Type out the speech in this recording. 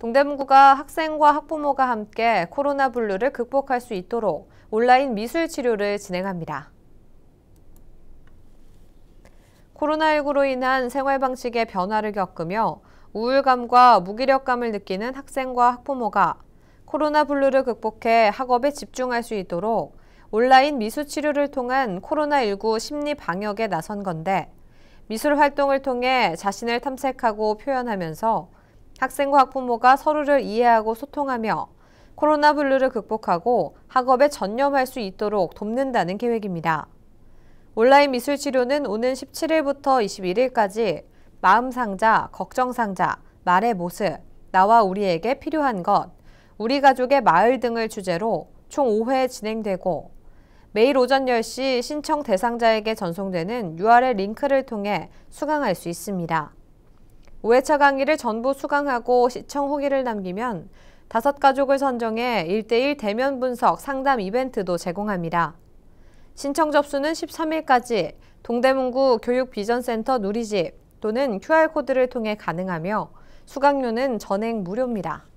동대문구가 학생과 학부모가 함께 코로나 블루를 극복할 수 있도록 온라인 미술 치료를 진행합니다. 코로나19로 인한 생활 방식의 변화를 겪으며 우울감과 무기력감을 느끼는 학생과 학부모가 코로나 블루를 극복해 학업에 집중할 수 있도록 온라인 미술 치료를 통한 코로나19 심리 방역에 나선 건데 미술 활동을 통해 자신을 탐색하고 표현하면서 학생과 학부모가 서로를 이해하고 소통하며 코로나 블루를 극복하고 학업에 전념할 수 있도록 돕는다는 계획입니다. 온라인 미술 치료는 오는 17일부터 21일까지 마음상자, 걱정상자, 말의 모습, 나와 우리에게 필요한 것, 우리 가족의 마을 등을 주제로 총 5회 진행되고 매일 오전 10시 신청 대상자에게 전송되는 URL 링크를 통해 수강할 수 있습니다. 5회차 강의를 전부 수강하고 시청 후기를 남기면 다섯 가족을 선정해 1대1 대면 분석 상담 이벤트도 제공합니다. 신청 접수는 13일까지 동대문구 교육비전센터 누리집 또는 QR코드를 통해 가능하며 수강료는 전액 무료입니다.